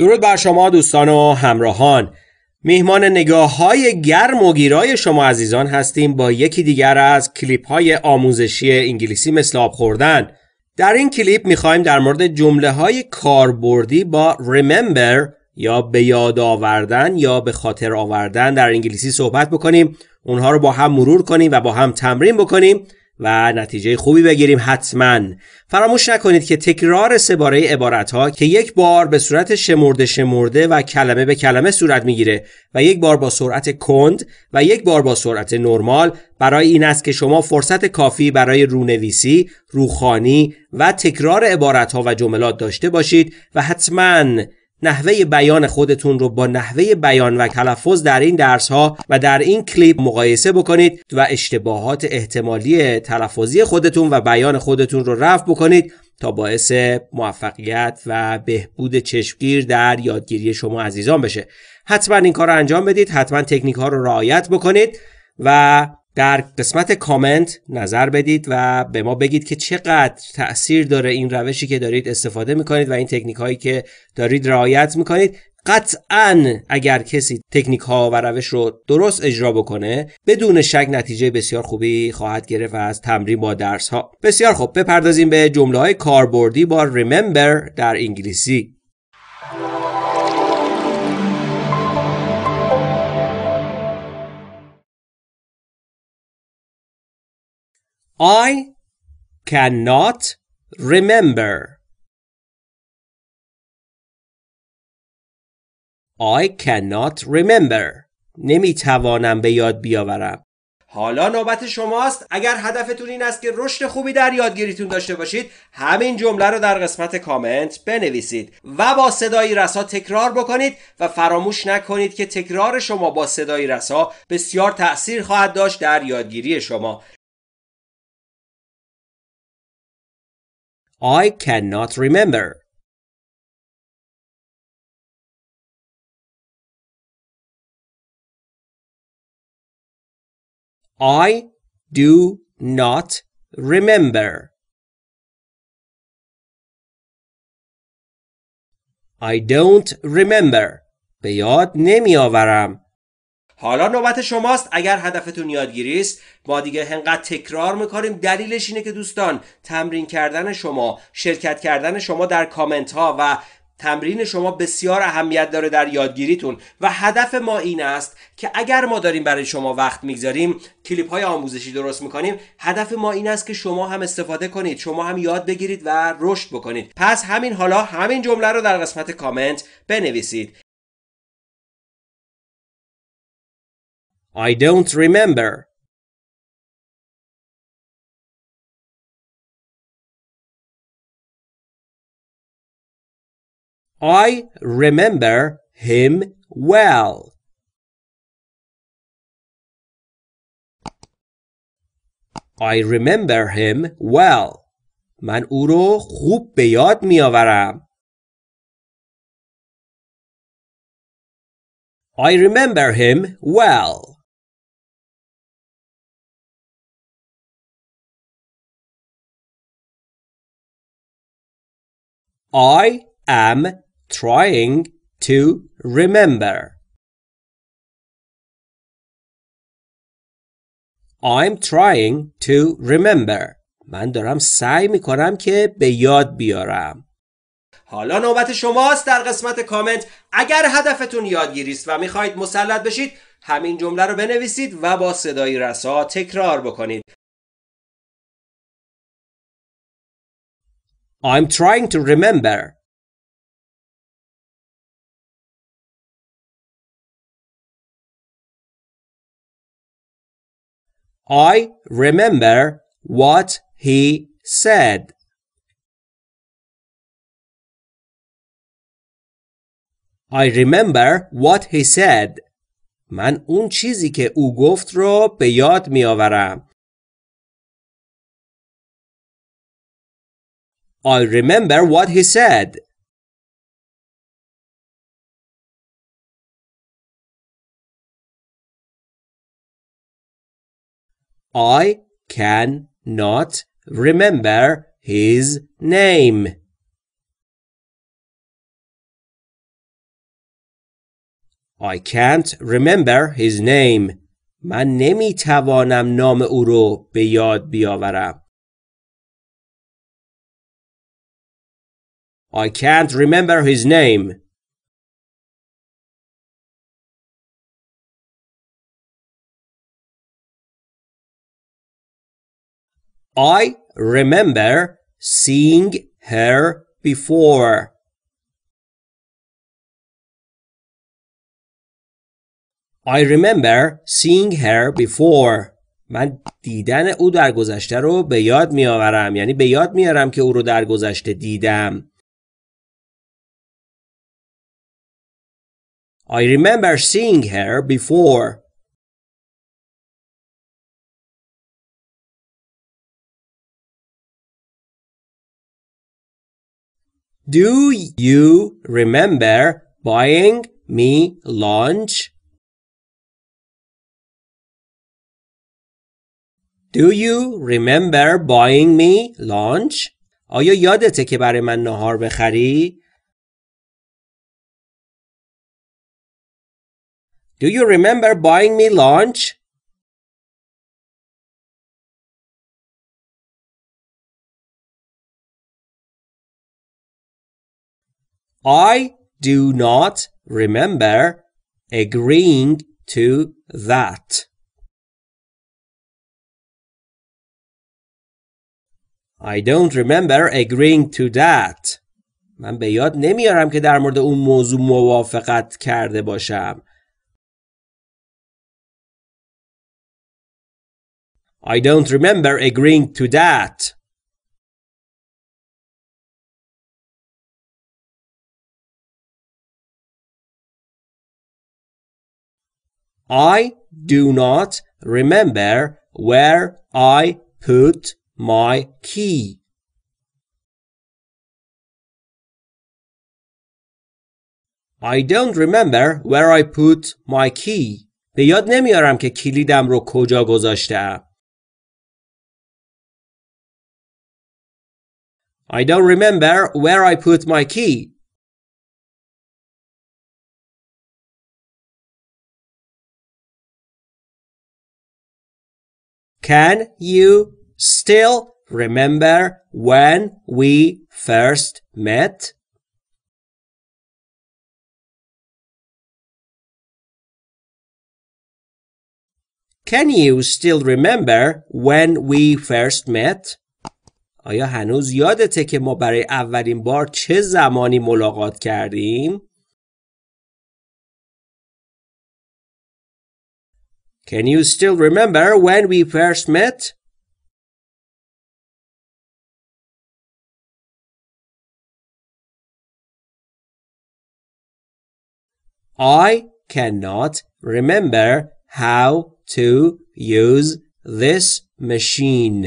درود بر شما دوستان و همراهان میهمان نگاه های گرم و گیرای شما عزیزان هستیم با یکی دیگر از کلیپ های آموزشی انگلیسی مثل آب خوردن در این کلیپ میخواهیم در مورد جمله های کاربردی با remember یا به یاد آوردن یا به خاطر آوردن در انگلیسی صحبت بکنیم اونها رو با هم مرور کنیم و با هم تمرین بکنیم و نتیجه خوبی بگیریم حتما فراموش نکنید که تکرار سه باره عبارت ها که یک بار به صورت شمرده شمرده و کلمه به کلمه صورت میگیره و یک بار با سرعت کند و یک بار با سرعت نرمال برای این است که شما فرصت کافی برای رونویسی، روخانی و تکرار عبارت ها و جملات داشته باشید و حتما نحوه بیان خودتون رو با نحوه بیان و تلفظ در این درس ها و در این کلیپ مقایسه بکنید و اشتباهات احتمالی تلفظی خودتون و بیان خودتون رو رفع بکنید تا باعث موفقیت و بهبود چشمگیر در یادگیری شما عزیزان بشه حتما این کار رو انجام بدید حتما تکنیک ها رو رعایت بکنید و در قسمت کامنت نظر بدید و به ما بگید که چقدر تاثیر داره این روشی که دارید استفاده میکنید و این تکنیک هایی که دارید رعایت میکنید قطعا اگر کسی تکنیک ها و روش رو درست اجرا بکنه بدون شک نتیجه بسیار خوبی خواهد گرفت از تمرین با درس ها بسیار خوب بپردازیم به جمله های کاربردی با remember در انگلیسی I cannot remember. I cannot remember. نمیتوانم به یاد بیاورم. حالا نوبت شماست اگر هدفتون این است که رشد خوبی در یادگیریتون داشته باشید همین جمله رو در قسمت کامنت بنویسید و با صدای رسا تکرار بکنید و فراموش نکنید که تکرار شما با صدای رسا بسیار تاثیر خواهد داشت در یادگیری شما I cannot remember. I do not remember. I don't remember. به یاد نمی آورم. حالا نوبت شماست اگر هدفتون یادگیری است ما دیگه هنقدر تکرار میکنیم دلیلش اینه که دوستان تمرین کردن شما شرکت کردن شما در کامنت ها و تمرین شما بسیار اهمیت داره در یادگیریتون و هدف ما این است که اگر ما داریم برای شما وقت میگذاریم کلیپ های آموزشی درست میکنیم هدف ما این است که شما هم استفاده کنید شما هم یاد بگیرید و رشد بکنید پس همین حالا همین جمله رو در قسمت کامنت بنویسید I don't remember. I remember him well. I remember him well. من او رو خوب به یاد می آورم. I remember him well. I am trying to remember. I'm trying to remember. من دارم سعی می کنم که به یاد بیارم. حالا نوبت شماست در قسمت کامنت اگر هدفتون یادگیری است و میخواهید مسلط بشید همین جمله رو بنویسید و با صدای رسا تکرار بکنید. I'm trying to remember. I remember what he said. I remember what he said. من اون چیزی که او گفت رو به یاد می آورم. I'll remember what he said. I can not remember his name. I can't remember his name. من نمی توانم نام او رو به یاد بیاورم. I can't remember his name. I remember seeing her before. I remember seeing her before. من دیدن او در گذشته رو به یاد می آورم. یعنی به یاد میارم که او رو در گذشته دیدم. I remember seeing her before. Do you remember buying me lunch? Do you remember buying me lunch? آیا یادته که برای من نهار بخری؟ Do you remember buying me lunch? I do not remember agreeing to that. I don't remember agreeing to that. من به یاد نمیارم که در مورد اون موضوع موافقت کرده باشم. I don't remember agreeing to that. I do not remember where I put my key. I don't remember where I put my key. به یاد نمیارم که کلیدم رو کجا گذاشتم. I don't remember where I put my key. Can you still remember when we first met? Can you still remember when we first met? آیا هنوز یادته که ما برای اولین بار چه زمانی ملاقات کردیم؟ Can you still remember when we first met? I cannot remember how to use this machine.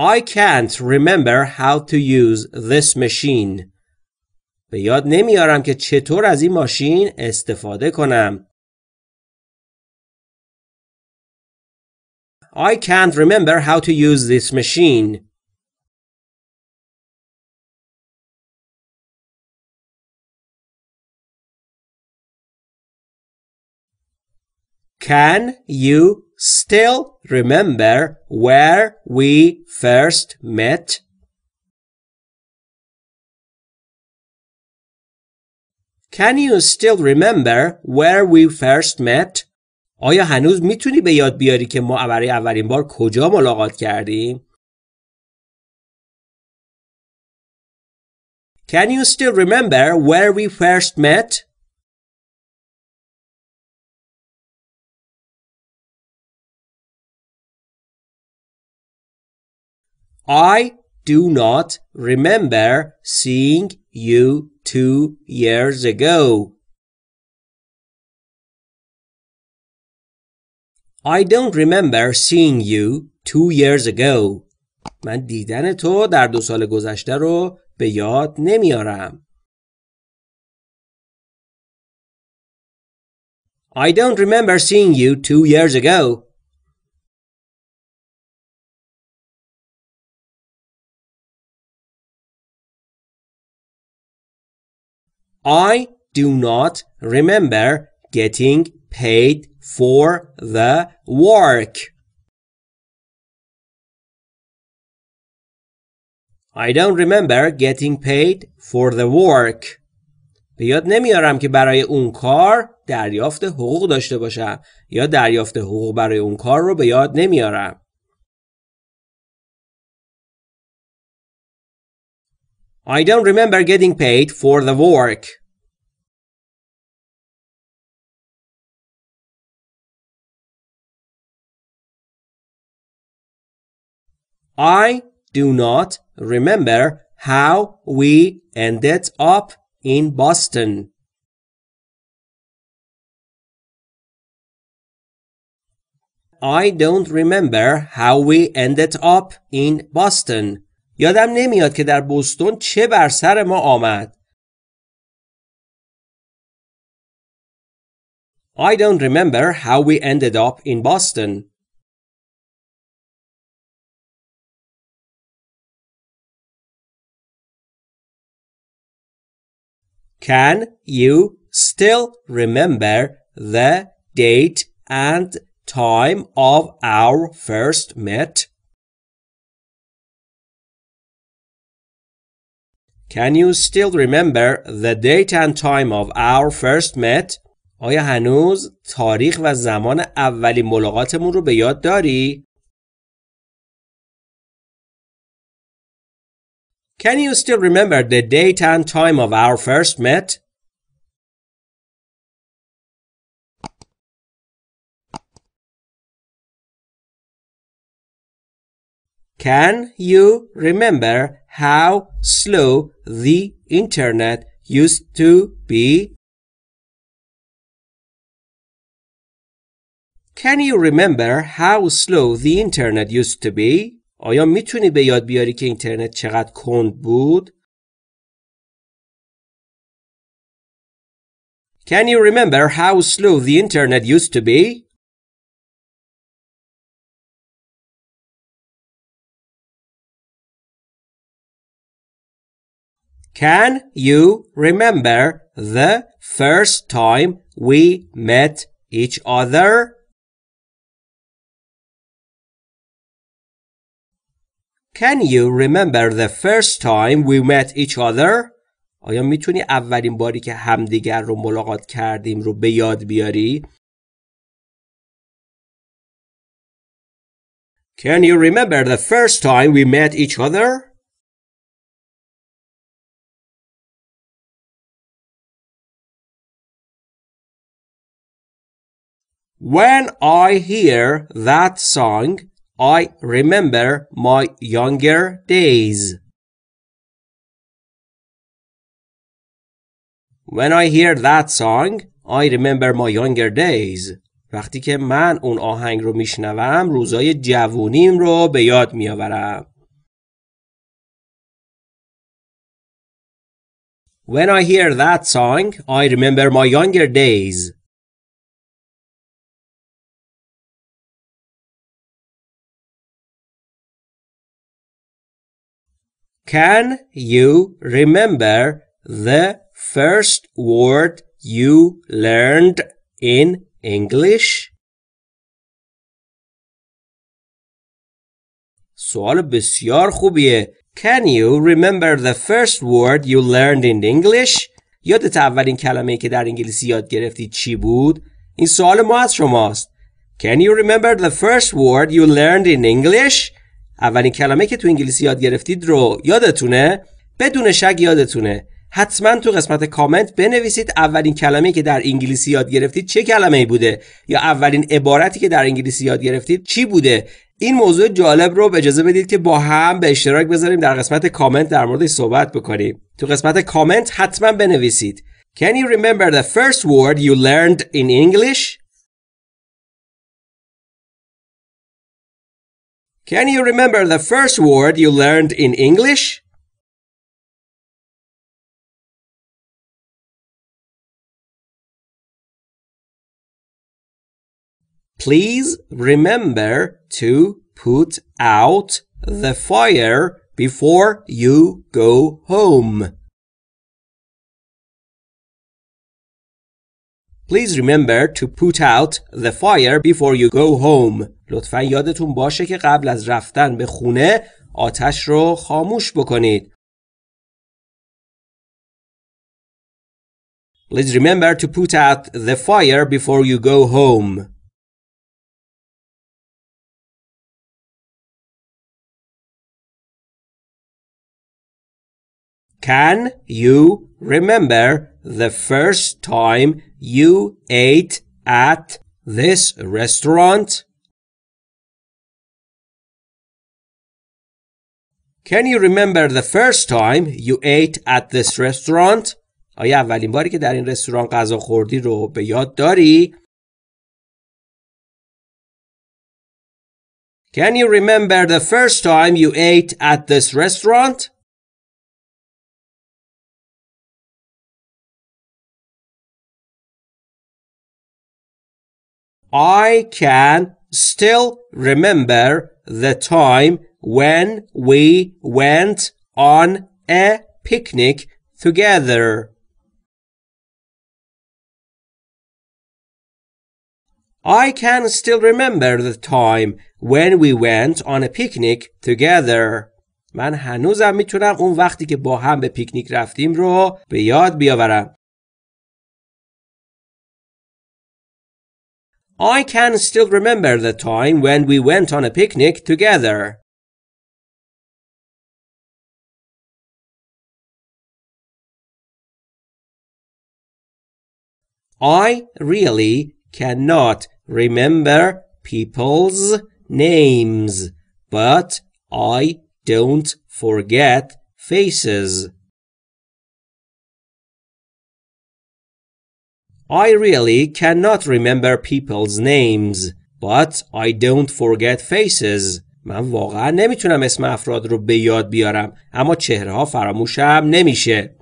I can't remember how to use this machine. به یاد نمیارم که چطور از این ماشین استفاده کنم. I can't remember how to use this machine. Can you still remember where we first met? Can you still remember where we first met? آیا هنوز میتونی به یاد بیاری که ما برای اولین بار کجا ملاقات کردیم؟ Can you still remember where we first met? I do not remember seeing you two years ago. I don't remember seeing you two years ago. من دیدن تو در دو سال گذشته رو به یاد نمیارم. I don't remember seeing you two years ago. I do not remember getting paid for the work. I don't remember getting paid for the work. به یاد نمیارم که برای اون کار دریافت حقوق داشته باشم یا دریافت حقوق برای اون کار رو به یاد نمیارم. I don't remember getting paid for the work. I do not remember how we ended up in Boston. I don't remember how we ended up in Boston. یادم نمیاد که در بوستون چه بر سر ما آمد. I don't remember how we ended up in Boston. Can you still remember the date and time of our first met? Can you still remember the date and time of our first met? آیا هنوز تاریخ و زمان اولی ملاقاتمون رو به یاد داری؟ Can you still remember the date and time of our first met? Can you remember how slow the internet used to be? Can you remember how slow the internet used to be? آیا میتونی به یاد بیاری که اینترنت چقدر کند بود؟ Can you remember how slow the internet used to be? Can you remember the first time we met each other? Can you remember the first time we met each other? آیا میتونی اولین باری که همدیگر رو ملاقات کردیم رو به یاد بیاری؟ Can you remember the first time we met each other? When I hear that song, I remember my younger days. When I hear that song, I remember my younger days. وقتی که من اون آهنگ رو میشنوم روزای جوونیم رو به یاد میآورم. When I hear that song, I remember my younger days. Can you remember the first word you learned in English? سوال بسیار خوبیه. Can you remember the first word you learned in English? یادت اولین کلمه که در انگلیسی یاد گرفتی چی بود؟ این سوال ما از شماست. Can you remember the first word you learned in English? اولین کلمه که تو انگلیسی یاد گرفتید رو یادتونه بدون شک یادتونه حتما تو قسمت کامنت بنویسید اولین کلمه که در انگلیسی یاد گرفتید چه کلمه ای بوده یا اولین عبارتی که در انگلیسی یاد گرفتید چی بوده این موضوع جالب رو به اجازه بدید که با هم به اشتراک بذاریم در قسمت کامنت در مورد صحبت بکنیم تو قسمت کامنت حتما بنویسید Can you remember the first word you learned in English? Can you remember the first word you learned in English? Please remember to put out the fire before you go home. Please remember to put out the fire before you go home. لطفا یادتون باشه که قبل از رفتن به خونه آتش رو خاموش بکنید. Please remember to put out the fire before you go home. Can you remember the first time you ate at this restaurant? Can you remember the first time you ate at this restaurant? آیا اولین باری که در این رستوران غذا خوردی رو به یاد داری؟ Can you remember the first time you ate at this restaurant? I can still remember the time when we went on a picnic together. I can still remember the time when we went on a picnic together. من هنوزم میتونم اون وقتی که با هم به پیکنیک رفتیم رو به یاد بیاورم. I can still remember the time when we went on a picnic together. I really cannot remember people's names, but I don't forget faces. I really cannot remember people's names but I don't forget faces من واقعا نمیتونم اسم افراد رو به یاد بیارم اما چهره ها فراموشم نمیشه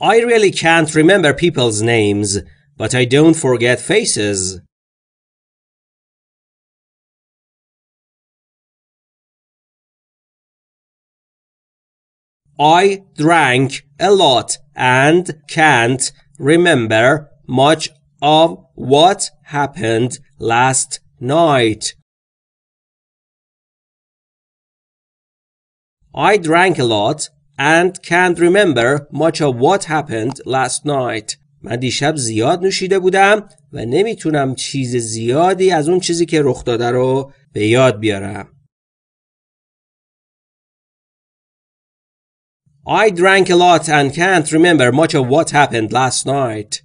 I really can't remember people's names but I don't forget faces I drank a lot and can't remember much of what happened last night. I drank a lot and can't remember much of what happened last night. من دیشب زیاد نوشیده بودم و نمیتونم چیز زیادی از اون چیزی که رخ داده رو به یاد بیارم. I drank a lot and can't remember much of what happened last night.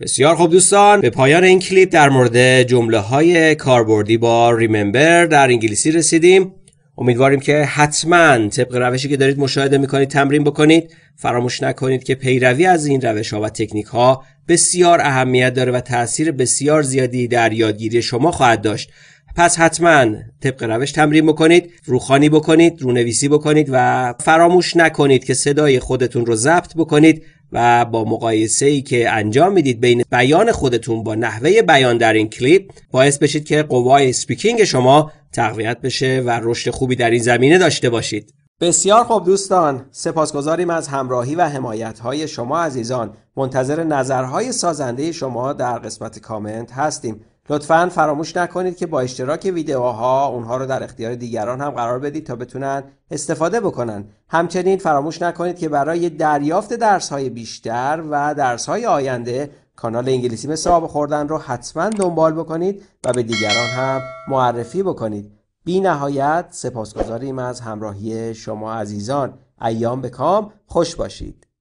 بسیار خوب دوستان به پایان این کلیپ در مورد جمله های کاربردی با ریممبر در انگلیسی رسیدیم امیدواریم که حتما طبق روشی که دارید مشاهده میکنید تمرین بکنید فراموش نکنید که پیروی از این روش ها و تکنیک ها بسیار اهمیت داره و تاثیر بسیار زیادی در یادگیری شما خواهد داشت پس حتما طبق روش تمرین بکنید روخانی بکنید رونویسی بکنید و فراموش نکنید که صدای خودتون رو ضبط بکنید و با مقایسه ای که انجام میدید بین بیان خودتون با نحوه بیان در این کلیپ باعث بشید که قوای سپیکینگ شما تقویت بشه و رشد خوبی در این زمینه داشته باشید بسیار خوب دوستان سپاسگزاریم از همراهی و حمایت های شما عزیزان منتظر نظرهای سازنده شما در قسمت کامنت هستیم لطفا فراموش نکنید که با اشتراک ویدیوها اونها رو در اختیار دیگران هم قرار بدید تا بتونن استفاده بکنن همچنین فراموش نکنید که برای دریافت درس های بیشتر و درس های آینده کانال انگلیسی مثل خوردن رو حتما دنبال بکنید و به دیگران هم معرفی بکنید بی نهایت سپاسگزاریم از همراهی شما عزیزان ایام به کام خوش باشید